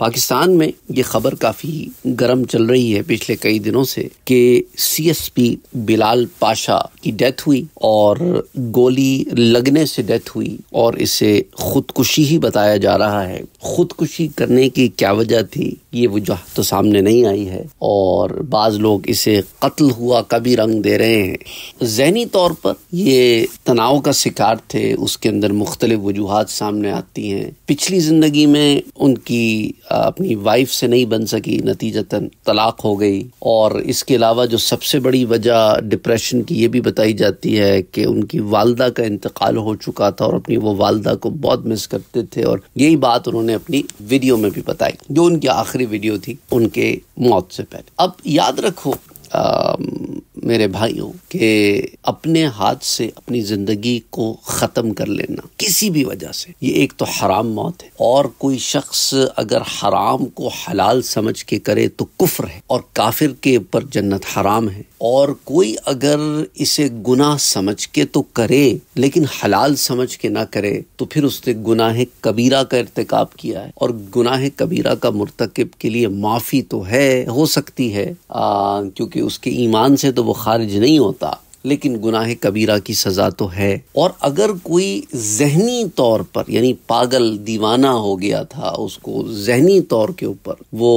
पाकिस्तान में ये खबर काफ़ी गर्म चल रही है पिछले कई दिनों से कि सीएसपी बिलाल पाशा की डेथ हुई और गोली लगने से डेथ हुई और इसे खुदकुशी ही बताया जा रहा है खुदकुशी करने की क्या वजह थी ये वजह तो सामने नहीं आई है और बाज लोग इसे कत्ल हुआ का भी रंग दे रहे हैं जहनी तौर पर ये तनाव का शिकार थे उसके अंदर मुख्तलिफ वजूहत सामने आती हैं पिछली ज़िंदगी में उनकी अपनी वाइफ से नहीं बन सकी नतीजतन तलाक हो गई और इसके अलावा जो सबसे बड़ी वजह डिप्रेशन की ये भी बताई जाती है कि उनकी वालदा का इंतकाल हो चुका था और अपनी वो वालदा को बहुत मिस करते थे और यही बात उन्होंने अपनी वीडियो में भी बताई जो उनकी आखिरी वीडियो थी उनके मौत से पहले अब याद रखो मेरे भाइयों कि अपने हाथ से अपनी ज़िंदगी को ख़त्म कर लेना किसी भी वजह से ये एक तो हराम मौत है और कोई शख्स अगर हराम को हलाल समझ के करे तो कुफर है और काफिर के ऊपर जन्नत हराम है और कोई अगर इसे गुनाह समझ के तो करे लेकिन हलाल समझ के ना करे तो फिर उसने गुनाह कबीरा का इरतकब किया है और गुनाह कबीरा का मुरतकब के लिए माफ़ी तो है हो सकती है क्योंकि उसके ईमान से तो वो खारिज नहीं होता लेकिन गुनाह कबीरा की सज़ा तो है और अगर कोई जहनी तौर पर यानी पागल दीवाना हो गया था उसको जहनी तौर के ऊपर वो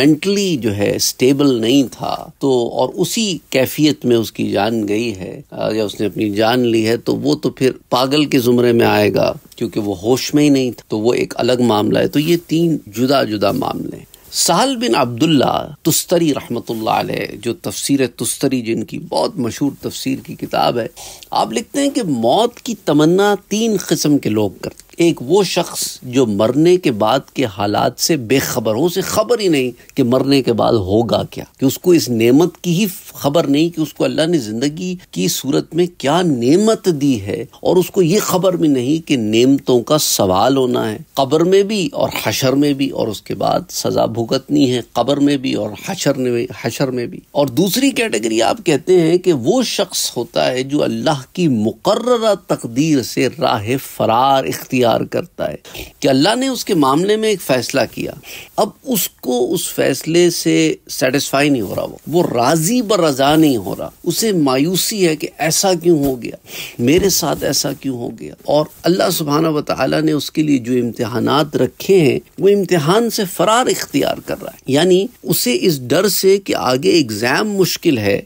मेंटली जो है स्टेबल नहीं था तो और उसी कैफियत में उसकी जान गई है या उसने अपनी जान ली है तो वो तो फिर पागल के जुमरे में आएगा क्योंकि वो होश में ही नहीं था तो वो एक अलग मामला है तो ये तीन जुदा जुदा मामले हैं साल बिन अब्दुल्ला तुस्तरी रहमतुल्लाह अलैह जो तफसीर तुस्तरी जिनकी बहुत मशहूर तफसीर की किताब है आप लिखते हैं कि मौत की तमन्ना तीन किस्म के लोग करते एक वो शख्स जो मरने के बाद के हालात से बेखबर हो उसे खबर ही नहीं कि मरने के बाद होगा क्या कि उसको इस नेमत की ही खबर नहीं कि उसको अल्लाह ने ज़िंदगी की सूरत में क्या नेमत दी है और उसको ये खबर भी नहीं कि नेमतों का सवाल होना है कब्र में भी और हशर में भी और उसके बाद सज़ा भुगतनी है कब्र में भी और हशर में हशर में भी और दूसरी कैटेगरी आप कहते हैं कि वो शख्स होता है जो अल्लाह की मुकर्रा तकदीर से राह फरार इख्तियार प्यार करता है कि अल्लाह ने उसके मामले में एक फैसला किया अब उसको उस फैसले से सेटिस्फाई नहीं हो रहा वो वो राजी ब रजा नहीं हो रहा उसे मायूसी है कि ऐसा क्यों हो गया मेरे साथ ऐसा क्यों हो गया और अल्लाह सुबहाना वाली ने उसके लिए जो इम्तहान रखे हैं वो इम्तहान से फरार इख्तियार कर रहा है यानी उसे इस डर से कि आगे एग्जाम मुश्किल है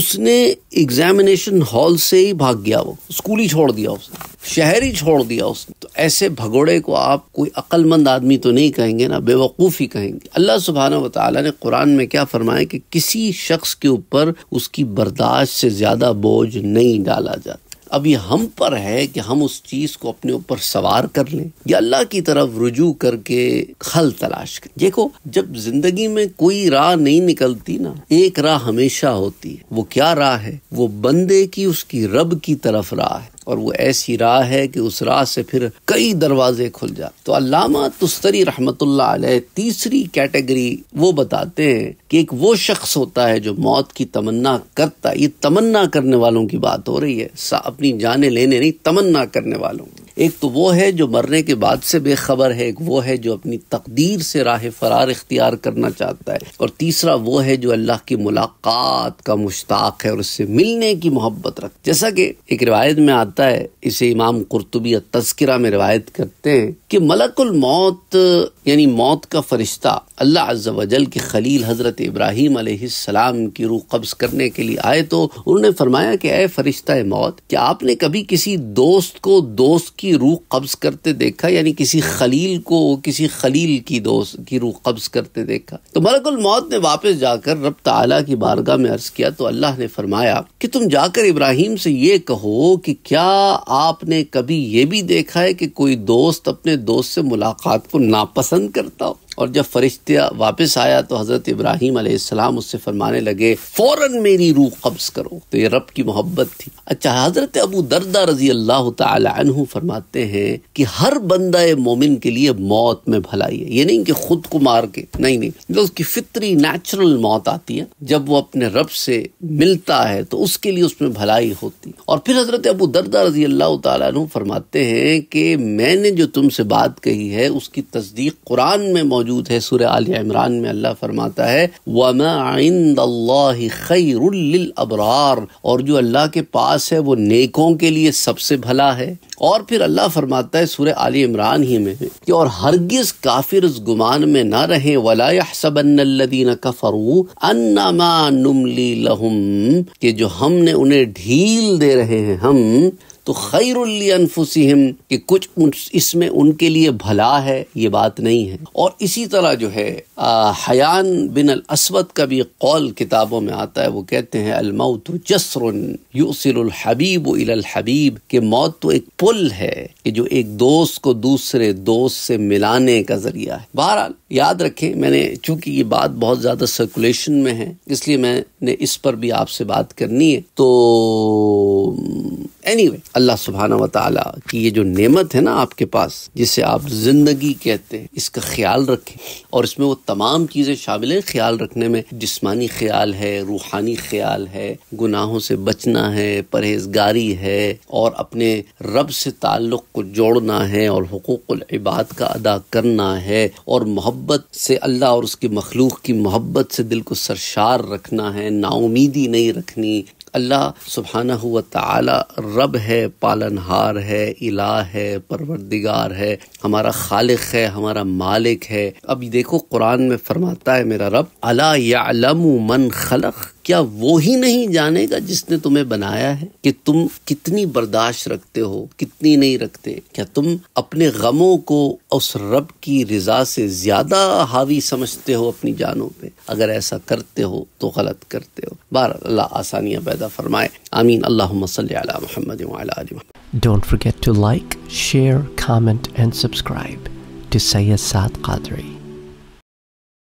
उसने एग्जामिनेशन हॉल से ही भाग गया वो स्कूल ही छोड़ दिया उसने शहर ही छोड़ दिया उसने तो ऐसे भगोड़े को आप कोई अक्लमंद आदमी तो नहीं कहेंगे ना बेवकूफ़ ही कहेंगे अल्लाह सुबहाना वाली ने कुरान में क्या फरमाया कि किसी शख्स के ऊपर उसकी बर्दाश्त से ज़्यादा बोझ नहीं डाला जाता अब ये हम पर है कि हम उस चीज़ को अपने ऊपर सवार कर लें या अल्लाह की तरफ रुजू करके खल तलाश करें देखो जब जिंदगी में कोई राह नहीं निकलती ना एक राह हमेशा होती है वो क्या राह है वो बंदे की उसकी रब की तरफ राह है और वो ऐसी राह है कि उस राह से फिर कई दरवाजे खुल जा तो अलामा तुस्तरी रहमत तीसरी कैटेगरी वो बताते हैं कि एक वो शख्स होता है जो मौत की तमन्ना करता ये तमन्ना करने वालों की बात हो रही है अपनी जाने लेने नहीं तमन्ना करने वालों एक तो वो है जो मरने के बाद से बेखबर है एक वो है जो अपनी तकदीर से राह फरार इख्तियार करना चाहता है और तीसरा वो है जो अल्लाह की मुलाकात का मुश्ताक है और उससे मिलने की मोहब्बत रख जैसा कि एक रिवायत में आता है इसे इमाम कुरतुबी तस्करा में रिवायत करते हैं कि मलकुल मौत यानी मौत का फ़रिश्ता अल्लाह अज्जल के खलील हज़रत इब्राहिम सलाम की रूह कब्ज़ करने के लिए आए तो उन्होंने फरमाया कि अय फ़रिश्ता मौत क्या आपने कभी किसी दोस्त को दोस्त की रूह कब्ज़ करते देखा यानी किसी खलील को किसी खलील की दोस्त की रूह कब्ज़ करते देखा तो मलकुल मौत ने वापस जाकर रब तला की बारगाह में अर्ज किया तो अल्लाह ने फरमाया कि तुम जाकर इब्राहिम से ये कहो कि क्या आपने कभी ये भी देखा है कि कोई दोस्त अपने दोस्त से मुलाकात को नापस पसंद करता हो और जब फरिश्ता वापस आया तो हज़रत इब्राहिम आसमाम उससे फरमाने लगे फ़ौर मेरी रूह कब्ज़ करो तो ये रब की मोहब्बत थी अच्छा हज़रत अबू दरदा रजी अल्लाह तु फरमाते हैं कि हर बंदा मोमिन के लिए मौत में भलाई है ये नहीं कि खुद को मार के नहीं नहीं तो उसकी फितरी नेचुरल मौत आती है जब वो अपने रब से मिलता है तो उसके लिए उसमें भलाई होती और फिर हज़रत अबू दरदा रजी अल्लाह तु फरमाते हैं कि मैंने जो तुमसे बात कही है उसकी तस्दीक कुरान में मौजूद मौजूद है सूर्य आल इमरान में अल्लाह फरमाता है वमाइंद अबरार और जो अल्लाह के पास है वो नेकों के लिए सबसे भला है और फिर अल्लाह फरमाता है सूर्य आल इमरान ही में कि और हरगिज काफिर उस गुमान में ना रहें वलासबीन कफरू अन्नामा नुमली लहुम के जो हमने उन्हें ढील दे रहे हैं हम तो खैरफुसम कि कुछ इसमें उनके लिए भला है ये बात नहीं है और इसी तरह जो है हयान बिन अल असवद का भी कौल किताबों में आता है वो कहते हैं अलमौत जसरन हबीब के मौत तो एक पुल है कि जो एक दोस्त को दूसरे दोस्त से मिलाने का जरिया है बहरहाल याद रखें मैंने चूंकि ये बात बहुत ज़्यादा सर्कुलेशन में है इसलिए मैंने इस पर भी आपसे बात करनी है तो एनी anyway, अल्लाह सुबहाना वाली की ये जो नेमत है ना आपके पास जिसे आप जिंदगी कहते हैं इसका ख्याल रखें और इसमें वो तमाम चीज़ें शामिल हैं ख्याल रखने में जिस्मानी ख्याल है रूहानी ख्याल है गुनाहों से बचना है परहेजगारी है और अपने रब से ताल्लुक़ को जोड़ना है और हकूक इबाद का अदा करना है और मोहब्बत से अल्लाह और उसकी मखलूक की मोहब्बत से दिल को सरशार रखना है नाउमीदी नहीं रखनी अल्लाह सुबहाना हुआ ताला रब है पालनहार है इला है परवरदिगार है हमारा खालिक है हमारा मालिक है अब देखो कुरान में फरमाता है मेरा रब अला यालमु मन खलक क्या वो ही नहीं जानेगा जिसने तुम्हें बनाया है कि तुम कितनी बर्दाश्त रखते हो कितनी नहीं रखते क्या तुम अपने गमों को उस रब की रजा से ज्यादा हावी समझते हो अपनी जानों पे अगर ऐसा करते हो तो गलत करते हो बार अल्लाह आसानियाँ पैदा फरमाए आमीन अल्लाह Mahmad Don't forget to like, share, comment and subscribe to Sayyid Saad